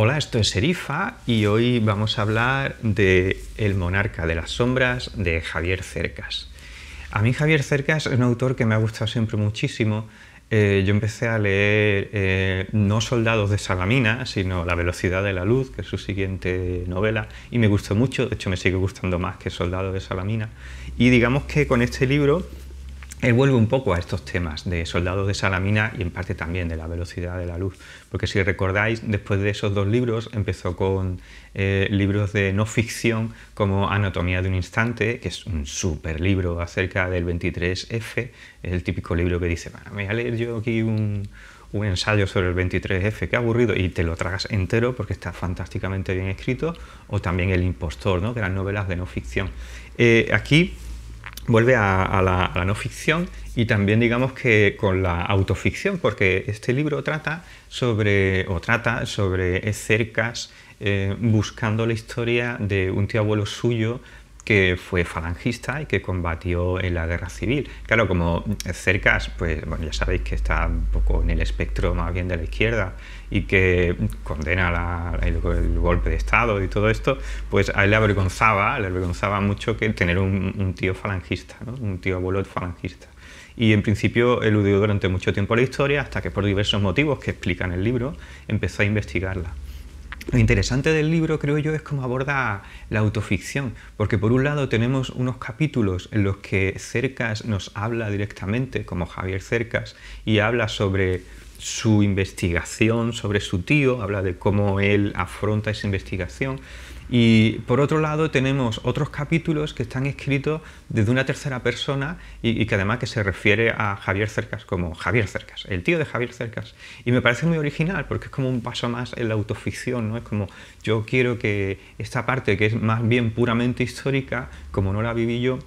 Hola, esto es Serifa y hoy vamos a hablar de El monarca de las sombras de Javier Cercas. A mí Javier Cercas es un autor que me ha gustado siempre muchísimo. Eh, yo empecé a leer eh, no Soldados de Salamina, sino La velocidad de la luz, que es su siguiente novela, y me gustó mucho, de hecho me sigue gustando más que Soldados de Salamina. Y digamos que con este libro él vuelve un poco a estos temas de soldados de Salamina y en parte también de la velocidad de la luz, porque si recordáis, después de esos dos libros empezó con eh, libros de no ficción como Anatomía de un Instante, que es un súper libro acerca del 23F, es el típico libro que dice, bueno, me voy a leer yo aquí un, ensayo sobre el 23F, qué aburrido, y te lo tragas entero porque está fantásticamente bien escrito, o también El impostor, ¿no? que eran novelas de no ficción. Eh, aquí vuelve a, la, no ficción y también digamos que con la autoficción, porque este libro trata sobre, o trata sobre cercas eh, buscando la historia de un tío abuelo suyo que fue falangista y que combatió en la guerra civil. Claro, como Cercas, pues bueno, ya sabéis que está un poco en el espectro más bien de la izquierda y que condena el, golpe de Estado y todo esto, pues a él le avergonzaba, mucho que tener un, tío falangista, un tío abuelo falangista y en principio eludió durante mucho tiempo la historia hasta que por diversos motivos que explican el libro empezó a investigarla. Lo interesante del libro, creo yo, es cómo aborda la autoficción, porque por un lado tenemos unos capítulos en los que Cercas nos habla directamente, como Javier Cercas, y habla sobre su investigación, sobre su tío, habla de cómo él afronta esa investigación, y por otro lado tenemos otros capítulos que están escritos desde una tercera persona y, que además que se refiere a Javier Cercas como Javier Cercas, el tío de Javier Cercas. Y me parece muy original porque es como un paso más en la autoficción, ¿no? Es como yo quiero que esta parte que es más bien puramente histórica, como no la viví yo,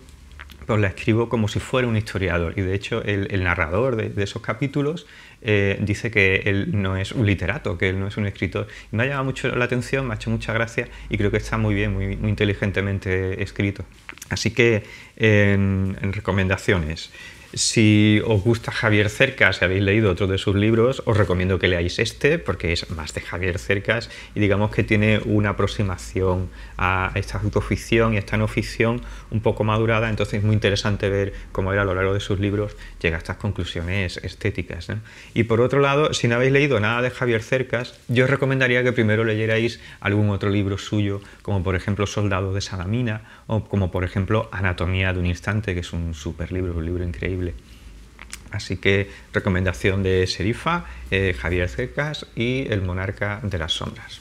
la escribo como si fuera un historiador. Y de hecho el, narrador de, esos capítulos eh, dice que él no es un literato, que él no es un escritor. me ha llamado mucho la atención, me ha hecho mucha gracia y creo que está muy bien, muy, inteligentemente escrito. Así que en recomendaciones. Si os gusta Javier Cercas, y habéis leído otro de sus libros, os recomiendo que leáis este porque es más de Javier Cercas y digamos que tiene una aproximación a esta autoficción y a esta no ficción un poco madurada, entonces es muy interesante ver cómo él a lo largo de sus libros llega a estas conclusiones estéticas. Y por otro lado, si no habéis leído nada de Javier Cercas, yo os recomendaría que primero leyerais algún otro libro suyo, como por ejemplo Soldado de Salamina o como por ejemplo Anatomía de un Instante, que es un super libro, un libro increíble Así que recomendación de Serifa, eh, Javier Cercas y El Monarca de las Sombras.